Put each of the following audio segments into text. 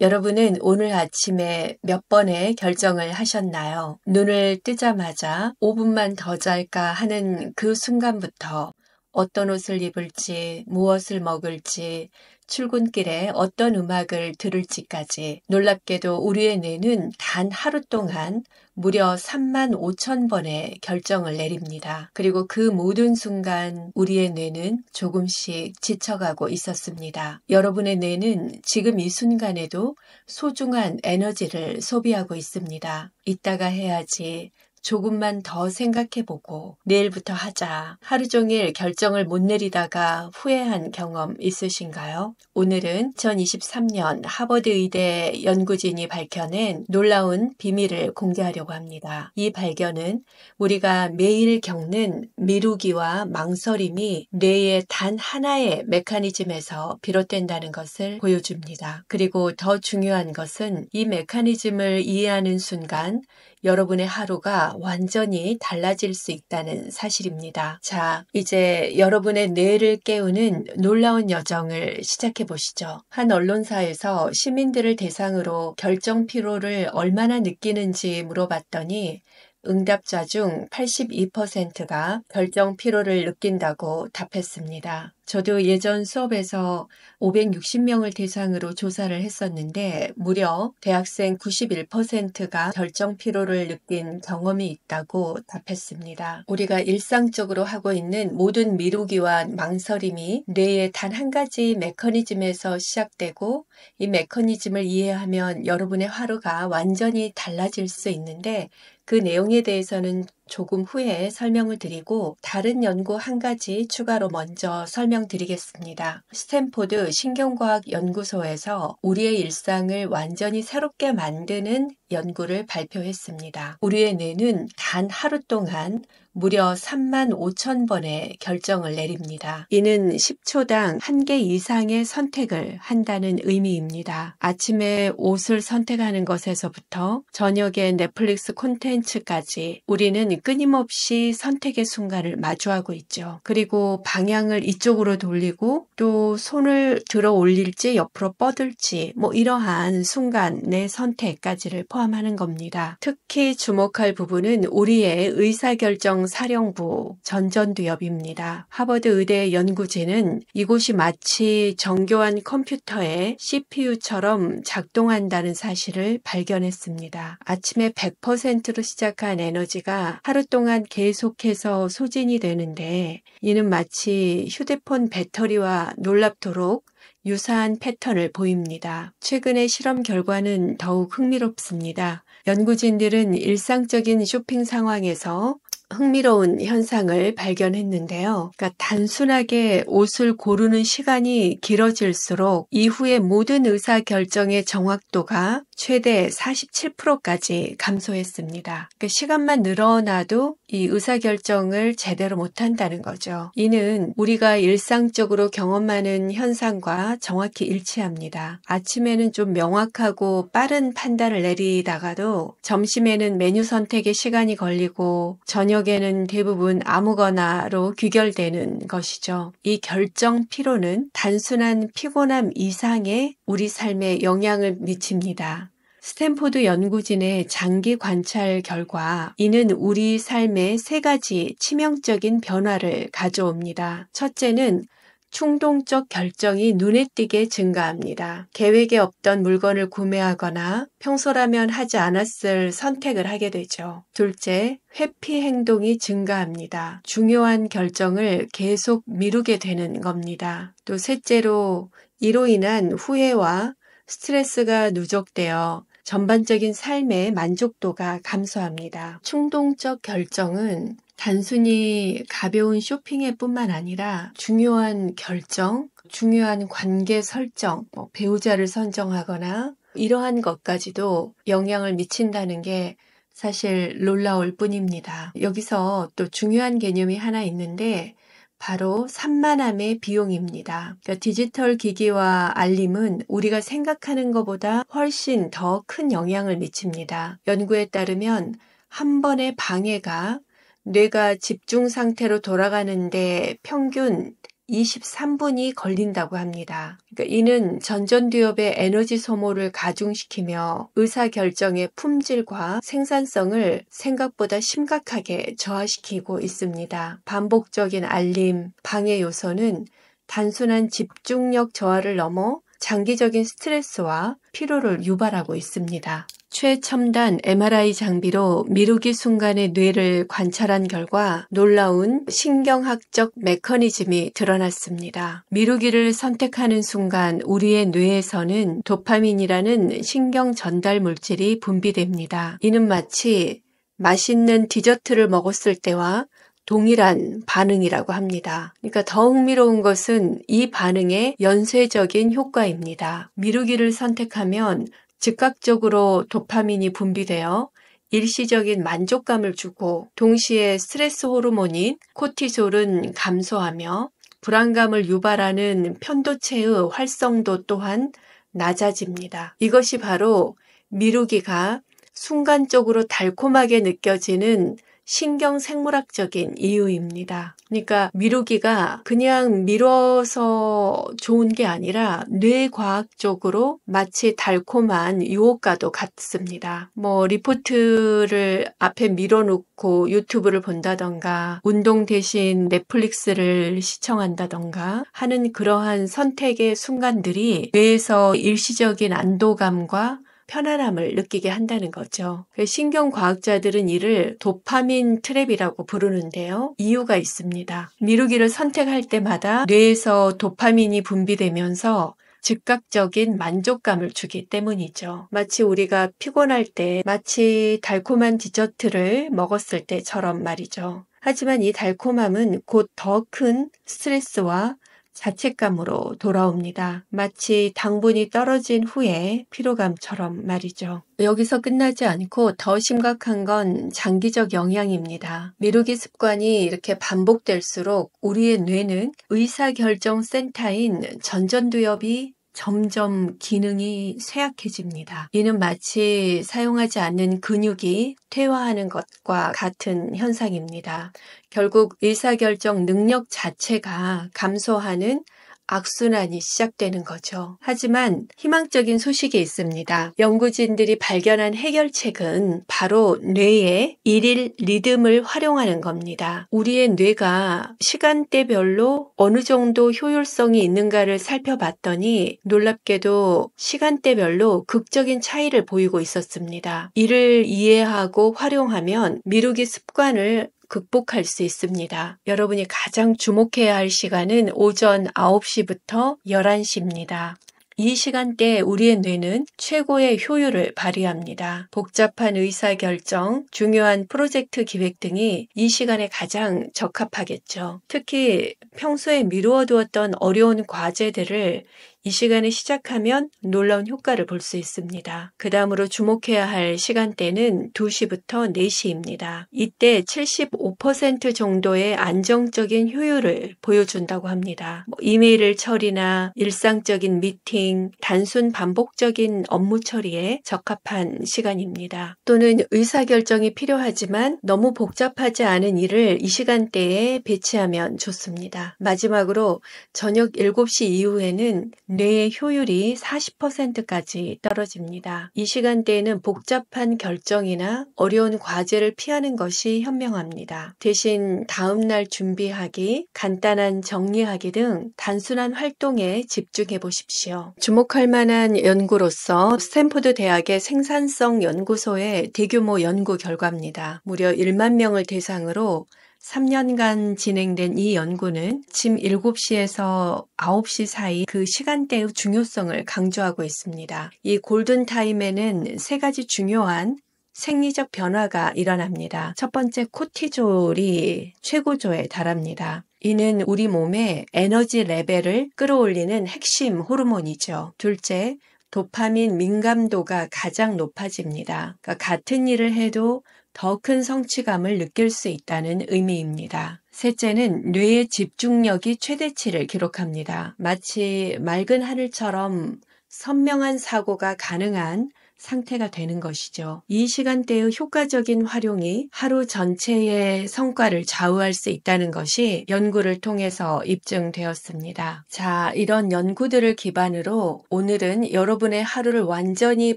여러분은 오늘 아침에 몇 번의 결정을 하셨나요? 눈을 뜨자마자 5분만 더 잘까 하는 그 순간부터 어떤 옷을 입을지, 무엇을 먹을지, 출근길에 어떤 음악을 들을지까지 놀랍게도 우리의 뇌는 단 하루 동안 무려 3만 5천 번의 결정을 내립니다. 그리고 그 모든 순간 우리의 뇌는 조금씩 지쳐가고 있었습니다. 여러분의 뇌는 지금 이 순간에도 소중한 에너지를 소비하고 있습니다. 이따가 해야지, 조금만 더 생각해보고 내일부터 하자 하루 종일 결정을 못 내리다가 후회한 경험 있으신가요? 오늘은 2023년 하버드 의대 연구진이 밝혀낸 놀라운 비밀을 공개하려고 합니다. 이 발견은 우리가 매일 겪는 미루기와 망설임이 뇌의 단 하나의 메커니즘에서 비롯된다는 것을 보여줍니다. 그리고 더 중요한 것은 이 메커니즘을 이해하는 순간 여러분의 하루가 완전히 달라질 수 있다는 사실입니다. 자, 이제 여러분의 뇌를 깨우는 놀라운 여정을 시작해 보시죠. 한 언론사에서 시민들을 대상으로 결정 피로를 얼마나 느끼는지 물어봤더니 응답자 중 82%가 결정 피로를 느낀다고 답했습니다. 저도 예전 수업에서 560명을 대상으로 조사를 했었는데 무려 대학생 91%가 결정 피로를 느낀 경험이 있다고 답했습니다. 우리가 일상적으로 하고 있는 모든 미루기와 망설임이 뇌의 단 한 가지 메커니즘에서 시작되고 이 메커니즘을 이해하면 여러분의 하루가 완전히 달라질 수 있는데 그 내용에 대해서는 조금 후에 설명을 드리고 다른 연구 한 가지 추가로 먼저 설명드리겠습니다. 스탠포드 신경과학 연구소에서 우리의 일상을 완전히 새롭게 만드는 연구를 발표했습니다. 우리의 뇌는 단 하루 동안 무려 3만 5천 번의 결정을 내립니다. 이는 10초당 1개 이상의 선택을 한다는 의미입니다. 아침에 옷을 선택하는 것에서부터 저녁에 넷플릭스 콘텐츠까지 우리는 끊임없이 선택의 순간을 마주하고 있죠. 그리고 방향을 이쪽으로 돌리고 또 손을 들어 올릴지 옆으로 뻗을지 뭐 이러한 순간 내 선택까지를 포함하는 겁니다. 특히 주목할 부분은 우리의 의사결정 중앙사령부 전전두엽입니다. 하버드 의대 연구진은 이곳이 마치 정교한 컴퓨터의 CPU처럼 작동한다는 사실을 발견했습니다. 아침에 100%로 시작한 에너지가 하루 동안 계속해서 소진이 되는데 이는 마치 휴대폰 배터리와 놀랍도록 유사한 패턴을 보입니다. 최근의 실험 결과는 더욱 흥미롭습니다. 연구진들은 일상적인 쇼핑 상황에서 흥미로운 현상을 발견했는데요. 그러니까 단순하게 옷을 고르는 시간이 길어질수록 이후의 모든 의사 결정의 정확도가 최대 47%까지 감소했습니다. 그 시간만 늘어나도 이 의사결정을 제대로 못한다는 거죠. 이는 우리가 일상적으로 경험하는 현상과 정확히 일치합니다. 아침에는 좀 명확하고 빠른 판단을 내리다가도 점심에는 메뉴 선택에 시간이 걸리고 저녁에는 대부분 아무거나로 귀결되는 것이죠. 이 결정 피로는 단순한 피곤함 이상의 우리 삶에 영향을 미칩니다. 스탠포드 연구진의 장기 관찰 결과 이는 우리 삶에 세 가지 치명적인 변화를 가져옵니다. 첫째는 충동적 결정이 눈에 띄게 증가합니다. 계획에 없던 물건을 구매하거나 평소라면 하지 않았을 선택을 하게 되죠. 둘째, 회피 행동이 증가합니다. 중요한 결정을 계속 미루게 되는 겁니다. 또 셋째로 이로 인한 후회와 스트레스가 누적되어 전반적인 삶의 만족도가 감소합니다. 충동적 결정은 단순히 가벼운 쇼핑에 뿐만 아니라 중요한 결정, 중요한 관계 설정, 뭐 배우자를 선정하거나 이러한 것까지도 영향을 미친다는 게 사실 놀라울 뿐입니다. 여기서 또 중요한 개념이 하나 있는데 바로 산만함의 비용입니다. 그러니까 디지털 기기와 알림은 우리가 생각하는 것보다 훨씬 더 큰 영향을 미칩니다. 연구에 따르면 한 번의 방해가 뇌가 집중 상태로 돌아가는데 평균 23분이 걸린다고 합니다. 그러니까 이는 전전두엽의 에너지 소모를 가중시키며 의사결정의 품질과 생산성을 생각보다 심각하게 저하시키고 있습니다. 반복적인 알림, 방해 요소는 단순한 집중력 저하를 넘어 장기적인 스트레스와 피로를 유발하고 있습니다. 최첨단 MRI 장비로 미루기 순간의 뇌를 관찰한 결과 놀라운 신경학적 메커니즘이 드러났습니다. 미루기를 선택하는 순간 우리의 뇌에서는 도파민이라는 신경 전달 물질이 분비됩니다. 이는 마치 맛있는 디저트를 먹었을 때와 동일한 반응이라고 합니다. 그러니까 더 흥미로운 것은 이 반응의 연쇄적인 효과입니다. 미루기를 선택하면 즉각적으로 도파민이 분비되어 일시적인 만족감을 주고 동시에 스트레스 호르몬인 코티솔은 감소하며 불안감을 유발하는 편도체의 활성도 또한 낮아집니다. 이것이 바로 미루기가 순간적으로 달콤하게 느껴지는 신경생물학적인 이유입니다. 그러니까 미루기가 그냥 미뤄서 좋은 게 아니라 뇌과학적으로 마치 달콤한 유혹과도 같습니다. 뭐 리포트를 앞에 밀어놓고 유튜브를 본다던가 운동 대신 넷플릭스를 시청한다던가 하는 그러한 선택의 순간들이 뇌에서 일시적인 안도감과 편안함을 느끼게 한다는 거죠. 그 신경 과학자들은 이를 도파민 트랩이라고 부르는데요. 이유가 있습니다. 미루기를 선택할 때마다 뇌에서 도파민이 분비되면서 즉각적인 만족감을 주기 때문이죠. 마치 우리가 피곤할 때 마치 달콤한 디저트를 먹었을 때처럼 말이죠. 하지만 이 달콤함은 곧 더 큰 스트레스와 자책감으로 돌아옵니다. 마치 당분이 떨어진 후에 피로감처럼 말이죠. 여기서 끝나지 않고 더 심각한 건 장기적 영향입니다. 미루기 습관이 이렇게 반복될수록 우리의 뇌는 의사결정센터인 전전두엽이 점점 기능이 쇠약해집니다. 이는 마치 사용하지 않는 근육이 퇴화하는 것과 같은 현상입니다. 결국 의사결정 능력 자체가 감소하는 악순환이 시작되는 거죠. 하지만 희망적인 소식이 있습니다. 연구진들이 발견한 해결책은 바로 뇌의 일일 리듬을 활용하는 겁니다. 우리의 뇌가 시간대별로 어느 정도 효율성이 있는가를 살펴봤더니 놀랍게도 시간대별로 극적인 차이를 보이고 있었습니다. 이를 이해하고 활용하면 미루기 습관을 극복할 수 있습니다. 여러분이 가장 주목해야 할 시간은 오전 9시부터 11시입니다. 이 시간대에 우리의 뇌는 최고의 효율을 발휘합니다. 복잡한 의사결정, 중요한 프로젝트 기획 등이 이 시간에 가장 적합하겠죠. 특히 평소에 미루어 두었던 어려운 과제들을 이 시간에 시작하면 놀라운 효과를 볼 수 있습니다. 그 다음으로 주목해야 할 시간대는 2시부터 4시입니다. 이때 75% 정도의 안정적인 효율을 보여준다고 합니다. 뭐 이메일 을 처리나 일상적인 미팅, 단순 반복적인 업무 처리에 적합한 시간입니다. 또는 의사결정이 필요하지만 너무 복잡하지 않은 일을 이 시간대에 배치하면 좋습니다. 마지막으로 저녁 7시 이후에는 뇌의 효율이 40%까지 떨어집니다. 이 시간대에는 복잡한 결정이나 어려운 과제를 피하는 것이 현명합니다. 대신 다음날 준비하기, 간단한 정리하기 등 단순한 활동에 집중해 보십시오. 주목할 만한 연구로서 스탠포드 대학의 생산성 연구소의 대규모 연구 결과입니다. 무려 1만 명을 대상으로 3년간 진행된 이 연구는 아침 7시에서 9시 사이 그 시간대의 중요성을 강조하고 있습니다. 이 골든타임에는 세 가지 중요한 생리적 변화가 일어납니다. 첫 번째 코티졸이 최고조에 달합니다. 이는 우리 몸의 에너지 레벨을 끌어올리는 핵심 호르몬이죠. 둘째, 도파민 민감도가 가장 높아집니다. 그러니까 같은 일을 해도 더큰 성취감을 느낄 수 있다는 의미입니다. 셋째는 뇌의 집중력이 최대치를 기록합니다. 마치 맑은 하늘처럼 선명한 사고가 가능한 상태가 되는 것이죠. 이 시간대의 효과적인 활용이 하루 전체의 성과를 좌우할 수 있다는 것이 연구를 통해서 입증되었습니다. 자, 이런 연구들을 기반으로 오늘은 여러분의 하루를 완전히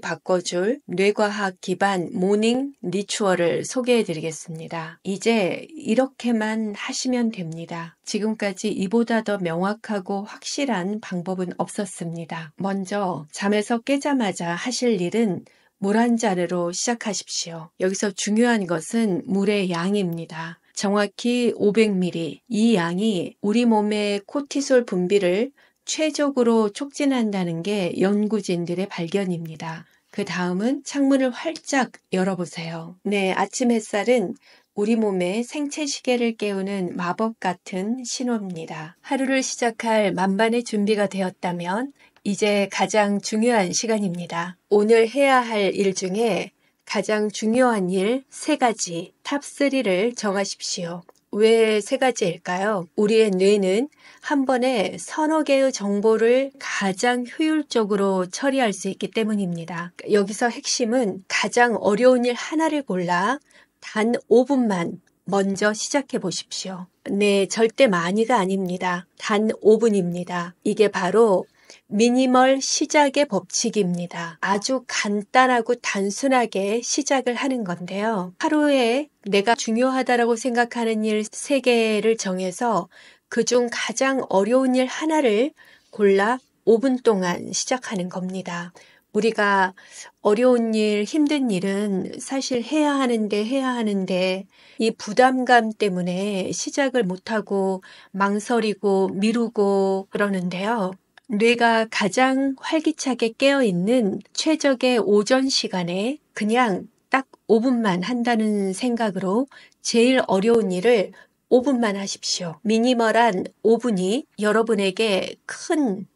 바꿔줄 뇌과학 기반 모닝 리추얼을 소개해 드리겠습니다. 이제 이렇게만 하시면 됩니다. 지금까지 이보다 더 명확하고 확실한 방법은 없었습니다. 먼저 잠에서 깨자마자 하실 일은 물 한 잔으로 시작하십시오. 여기서 중요한 것은 물의 양입니다. 정확히 500ml. 이 양이 우리 몸의 코티솔 분비를 최적으로 촉진한다는 게 연구진들의 발견입니다. 그 다음은 창문을 활짝 열어보세요. 네, 아침 햇살은 우리 몸의 생체 시계를 깨우는 마법 같은 신호입니다. 하루를 시작할 만반의 준비가 되었다면 이제 가장 중요한 시간입니다. 오늘 해야 할 일 중에 가장 중요한 일 세 가지, 탑3를 정하십시오. 왜 세 가지일까요? 우리의 뇌는 한 번에 서너 개의 정보를 가장 효율적으로 처리할 수 있기 때문입니다. 여기서 핵심은 가장 어려운 일 하나를 골라 단 5분만 먼저 시작해 보십시오. 네, 절대 많이가 아닙니다. 단 5분입니다. 이게 바로 미니멀 시작의 법칙입니다. 아주 간단하고 단순하게 시작을 하는 건데요. 하루에 내가 중요하다라고 생각하는 일 3개를 정해서 그 중 가장 어려운 일 하나를 골라 5분 동안 시작하는 겁니다. 우리가 어려운 일, 힘든 일은 사실 해야 하는데 해야 하는데 이 부담감 때문에 시작을 못하고 망설이고 미루고 그러는데요. 뇌가 가장 활기차게 깨어있는 최적의 오전 시간에 그냥 딱 5분만 한다는 생각으로 제일 어려운 일을 5분만 하십시오. 미니멀한 5분이 여러분에게 큰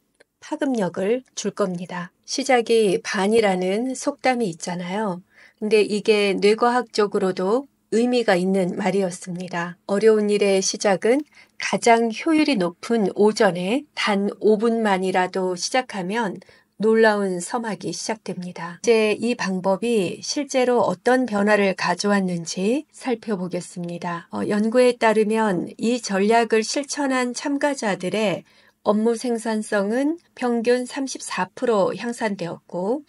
파급력을 줄 겁니다. 시작이 반이라는 속담이 있잖아요. 근데 이게 뇌과학적으로도 의미가 있는 말이었습니다. 어려운 일의 시작은 가장 효율이 높은 오전에 단 5분만이라도 시작하면 놀라운 서막이 시작됩니다. 이제 이 방법이 실제로 어떤 변화를 가져왔는지 살펴보겠습니다. 어, 연구에 따르면 이 전략을 실천한 참가자들의 업무 생산성은 평균 34% 향상되었고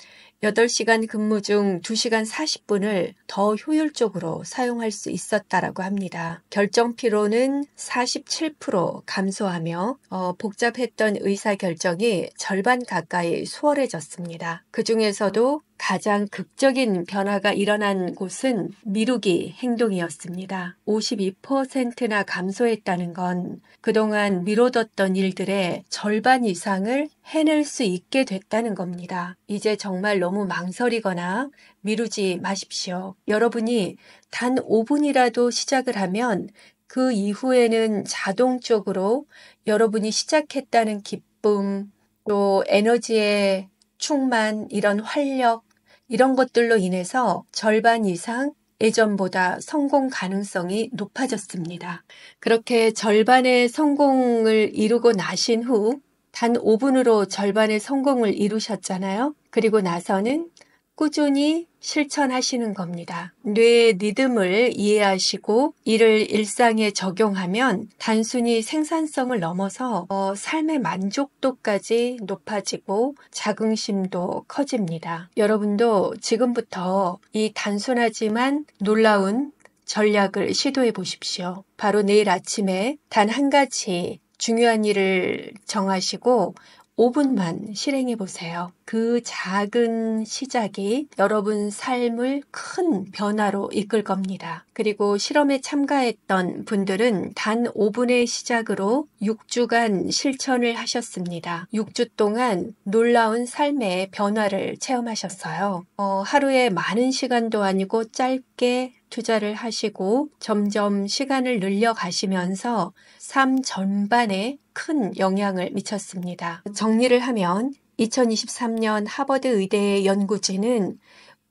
8시간 근무 중 2시간 40분을 더 효율적으로 사용할 수 있었다라고 합니다. 결정 피로는 47% 감소하며 어, 복잡했던 의사결정이 절반 가까이 수월해졌습니다. 그 중에서도 가장 극적인 변화가 일어난 곳은 미루기 행동이었습니다. 52%나 감소했다는 건 그동안 미뤄뒀던 일들의 절반 이상을 해낼 수 있게 됐다는 겁니다. 이제 정말 너무 망설이거나 미루지 마십시오. 여러분이 단 5분이라도 시작을 하면 그 이후에는 자동적으로 여러분이 시작했다는 기쁨, 또 에너지의 충만, 이런 활력, 이런 것들로 인해서 절반 이상 예전보다 성공 가능성이 높아졌습니다. 그렇게 절반의 성공을 이루고 나신 후 단 5분으로 절반의 성공을 이루셨잖아요. 그리고 나서는 꾸준히 실천하시는 겁니다. 뇌의 리듬을 이해하시고 이를 일상에 적용하면 단순히 생산성을 넘어서 어, 삶의 만족도까지 높아지고 자긍심도 커집니다. 여러분도 지금부터 이 단순하지만 놀라운 전략을 시도해 보십시오. 바로 내일 아침에 단 한 가지 중요한 일을 정하시고 5분만 실행해 보세요. 그 작은 시작이 여러분 삶을 큰 변화로 이끌 겁니다. 그리고 실험에 참가했던 분들은 단 5분의 시작으로 6주간 실천을 하셨습니다. 6주 동안 놀라운 삶의 변화를 체험하셨어요. 어, 하루에 많은 시간도 아니고 짧게 투자를 하시고 점점 시간을 늘려가시면서 삶 전반에 큰 영향을 미쳤습니다. 정리를 하면 2023년 하버드 의대의 연구진은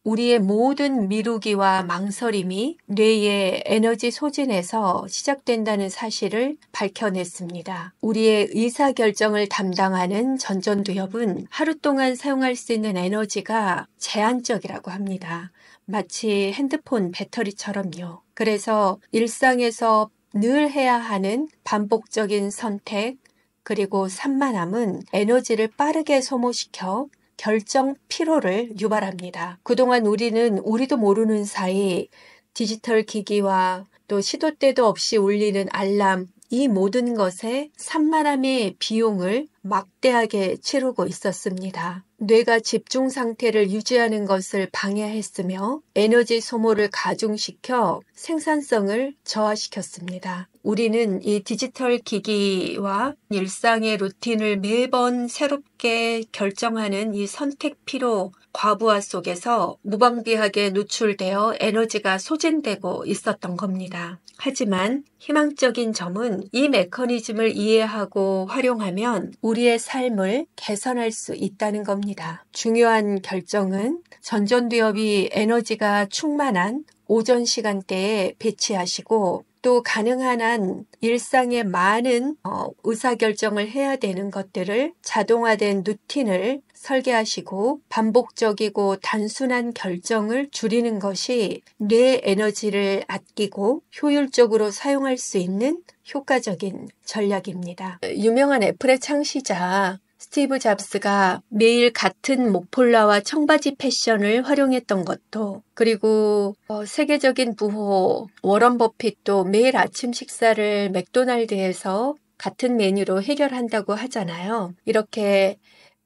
우리의 모든 미루기와 망설임이 뇌의 에너지 소진에서 시작된다는 사실을 밝혀냈습니다. 우리의 의사결정을 담당하는 전전두엽은 하루 동안 사용할 수 있는 에너지가 제한적이라고 합니다. 마치 핸드폰 배터리처럼요. 그래서 일상에서 늘 해야 하는 반복적인 선택, 그리고 산만함은 에너지를 빠르게 소모시켜 결정 피로를 유발합니다. 그동안 우리는 우리도 모르는 사이 디지털 기기와 또 시도 때도 없이 울리는 알람, 이 모든 것에 산만함의 비용을 막대하게 치르고 있었습니다. 뇌가 집중 상태를 유지하는 것을 방해했으며 에너지 소모를 가중시켜 생산성을 저하시켰습니다. 우리는 이 디지털 기기와 일상의 루틴을 매번 새롭게 결정하는 이 선택 피로 과부하 속에서 무방비하게 노출되어 에너지가 소진되고 있었던 겁니다. 하지만 희망적인 점은 이 메커니즘을 이해하고 활용하면 우리의 삶을 개선할 수 있다는 겁니다. 중요한 결정은 전전두엽이 에너지가 충만한 오전 시간대에 배치하시고 또 가능한 한 일상의 많은 어, 의사결정을 해야 되는 것들을 자동화된 루틴을 설계하시고 반복적이고 단순한 결정을 줄이는 것이 뇌 에너지를 아끼고 효율적으로 사용할 수 있는 효과적인 전략입니다. 유명한 애플의 창시자 스티브 잡스가 매일 같은 목폴라와 청바지 패션을 활용했던 것도 그리고 어, 세계적인 부호 워런 버핏도 매일 아침 식사를 맥도날드에서 같은 메뉴로 해결한다고 하잖아요. 이렇게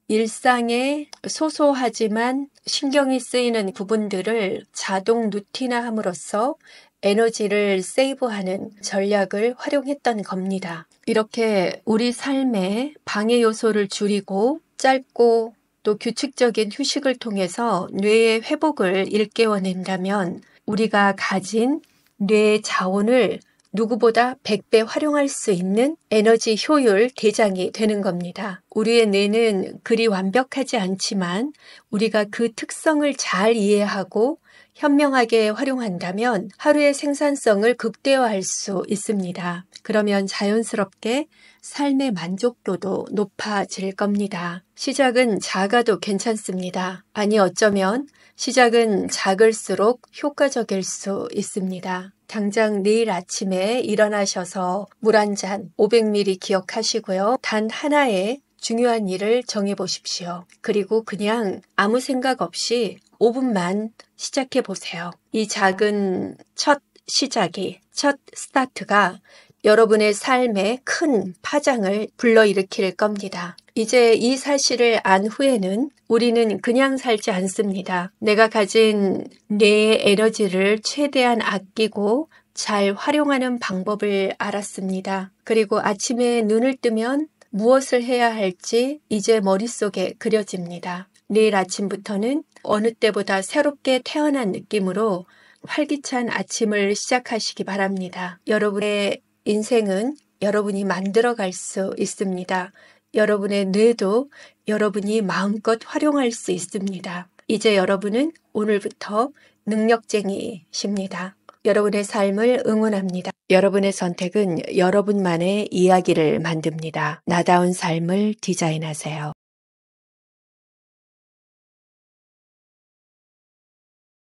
일상에 소소하지만 신경이 쓰이는 부분들을 자동 루틴화함으로써 에너지를 세이브하는 전략을 활용했던 겁니다. 이렇게 우리 삶의 방해 요소를 줄이고 짧고 또 규칙적인 휴식을 통해서 뇌의 회복을 일깨워낸다면 우리가 가진 뇌 자원을 누구보다 100배 활용할 수 있는 에너지 효율 대장이 되는 겁니다. 우리의 뇌는 그리 완벽하지 않지만 우리가 그 특성을 잘 이해하고 현명하게 활용한다면 하루의 생산성을 극대화할 수 있습니다. 그러면 자연스럽게 삶의 만족도도 높아질 겁니다. 시작은 작아도 괜찮습니다. 아니 어쩌면 시작은 작을수록 효과적일 수 있습니다. 당장 내일 아침에 일어나셔서 물 한 잔 500ml 기억하시고요. 단 하나의 중요한 일을 정해 보십시오. 그리고 그냥 아무 생각 없이 5분만 시작해 보세요. 이 작은 첫 시작이, 첫 스타트가 여러분의 삶에 큰 파장을 불러일으킬 겁니다. 이제 이 사실을 안 후에는 우리는 그냥 살지 않습니다. 내가 가진 뇌의 에너지를 최대한 아끼고 잘 활용하는 방법을 알았습니다. 그리고 아침에 눈을 뜨면 무엇을 해야 할지 이제 머릿속에 그려집니다. 내일 아침부터는 어느 때보다 새롭게 태어난 느낌으로 활기찬 아침을 시작하시기 바랍니다. 여러분의 인생은 여러분이 만들어갈 수 있습니다. 여러분의 뇌도 여러분이 마음껏 활용할 수 있습니다. 이제 여러분은 오늘부터 능력쟁이십니다. 여러분의 삶을 응원합니다. 여러분의 선택은 여러분만의 이야기를 만듭니다. 나다운 삶을 디자인하세요.